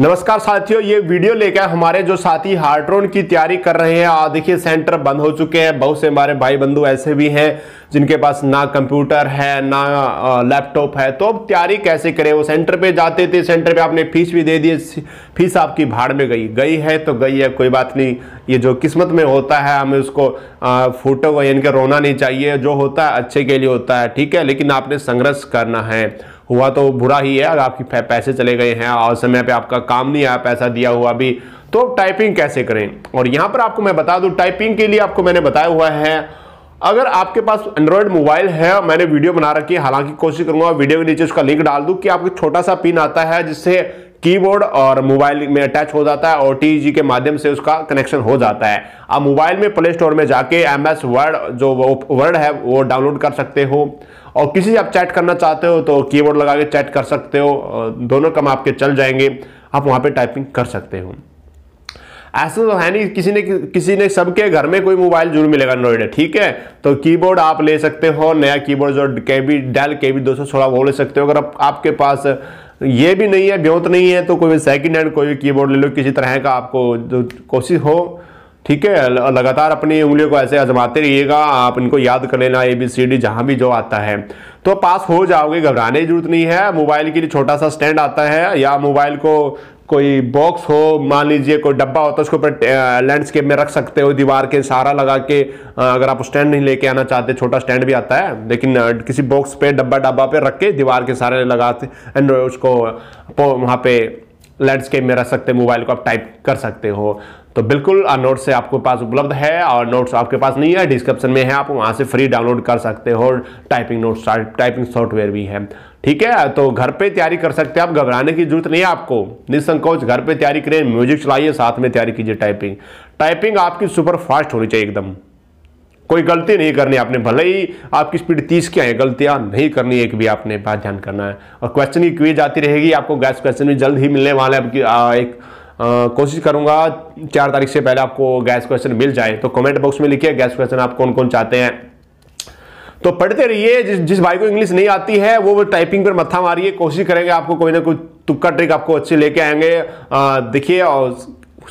नमस्कार साथियों ये वीडियो लेकर हमारे जो साथी हार्ड्रोन की तैयारी कर रहे हैं और देखिए सेंटर बंद हो चुके हैं बहुत से हमारे भाई बंधु ऐसे भी हैं जिनके पास ना कंप्यूटर है ना लैपटॉप है तो अब तैयारी कैसे करें वो सेंटर पे जाते थे सेंटर पे आपने फीस भी दे दी फीस आपकी भाड़ में गई गई है तो गई है कोई बात नहीं ये जो किस्मत में होता है हमें उसको फूटो यानी कि रोना नहीं चाहिए जो होता है अच्छे के लिए होता है ठीक है लेकिन आपने संघर्ष करना है हुआ तो बुरा ही है अगर आपकी पैसे चले गए हैं और समय पे आपका काम नहीं आया पैसा दिया हुआ भी तो टाइपिंग कैसे करें और यहाँ पर आपको मैं बता दूँ टाइपिंग के लिए आपको मैंने बताया हुआ है अगर आपके पास एंड्रॉयड मोबाइल है मैंने वीडियो बना रखी है हालांकि कोशिश करूंगा वीडियो के नीचे उसका लिंक डाल दूँ कि आपको छोटा सा पिन आता है जिससे कीबोर्ड और मोबाइल में अटैच हो जाता है और टी के माध्यम से उसका कनेक्शन हो जाता है आप मोबाइल में प्ले स्टोर में जाके एम एस वर्ड जो वर्ड है वो डाउनलोड कर सकते हो और किसी से आप चैट करना चाहते हो तो कीबोर्ड लगा के चैट कर सकते हो दोनों कम आपके चल जाएंगे आप वहाँ पर टाइपिंग कर सकते हो ऐसा तो है नहीं किसी ने किसी ने सबके घर में कोई मोबाइल जरूर मिलेगा एंड्रॉइड ठीक है तो कीबोर्ड आप ले सकते हो नया कीबोर्ड जो के बी डेल के बी दो सौ सोलह वो ले सकते हो अगर आप, आपके पास ये भी नहीं है ब्योत नहीं है तो कोई भी सेकेंड हैंड कोई भी कीबोर्ड ले लो किसी तरह का आपको जो कोशिश हो ठीक है लगातार अपनी उंगलियों को ऐसे आजमाते रहिएगा आप इनको याद कर लेना ए बी सी डी जहाँ भी जो आता है तो पास हो जाओगे घबराने की जरूरत नहीं है मोबाइल के लिए छोटा सा स्टैंड आता है या मोबाइल को कोई बॉक्स हो मान लीजिए कोई डब्बा होता तो है उसके ऊपर लैंडस्केप में रख सकते हो दीवार के सहारा लगा के अगर आप स्टैंड नहीं लेके आना चाहते छोटा स्टैंड भी आता है लेकिन किसी बॉक्स पे डब्बा डब्बा पे रख के दीवार के सहारे लगाते एंड उसको वहाँ पे लैंडस्केप में रख सकते मोबाइल को आप टाइप कर सकते हो तो बिल्कुल नोट्स से आपके पास उपलब्ध है और नोट्स आपके पास नहीं है डिस्क्रिप्शन में है आप वहाँ से फ्री डाउनलोड कर सकते हो टाइपिंग नोट्स टाइपिंग सॉफ्टवेयर भी है ठीक है तो घर पे तैयारी कर सकते हैं आप घबराने की जरूरत नहीं है आपको निसंकोच घर पे तैयारी करें म्यूजिक चलाइए साथ में तैयारी कीजिए टाइपिंग टाइपिंग आपकी सुपर फास्ट होनी चाहिए एकदम कोई गलती नहीं करनी आपने भले ही आपकी स्पीड तीस की है गलतियां नहीं करनी एक भी आपने बात ध्यान करना है और क्वेश्चन की क्वीज आती रहेगी आपको गैस क्वेश्चन भी जल्द ही मिलने वाले आपकी एक कोशिश करूंगा चार तारीख से पहले आपको गैस क्वेश्चन मिल जाए तो कमेंट बॉक्स में लिखिए गैस क्वेश्चन आप कौन कौन चाहते हैं तो पढ़ते रहिए जिस जिस भाई को इंग्लिश नहीं आती है वो, वो टाइपिंग पर मत्था मारिए कोशिश करेंगे आपको कोई ना कोई तुक्का ट्रिक आपको अच्छे लेके आएंगे देखिए और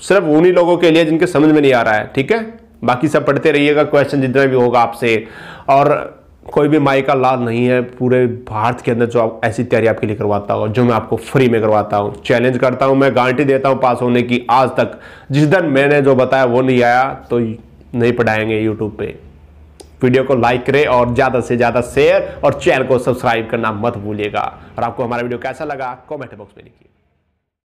सिर्फ उन्हीं लोगों के लिए जिनके समझ में नहीं आ रहा है ठीक है बाकी सब पढ़ते रहिएगा क्वेश्चन जितना भी होगा आपसे और कोई भी माई का लाल नहीं है पूरे भारत के अंदर जो आप ऐसी तैयारी आपके लिए करवाता हो जो मैं आपको फ्री में करवाता हूँ चैलेंज करता हूँ मैं गारंटी देता हूँ पास होने की आज तक जिस दिन मैंने जो बताया वो नहीं आया तो नहीं पढ़ाएंगे यूट्यूब पर वीडियो को लाइक करें और ज़्यादा से ज़्यादा शेयर और चैनल को सब्सक्राइब करना मत भूलिएगा और आपको हमारा वीडियो कैसा लगा कॉमेंट बॉक्स में लिखिए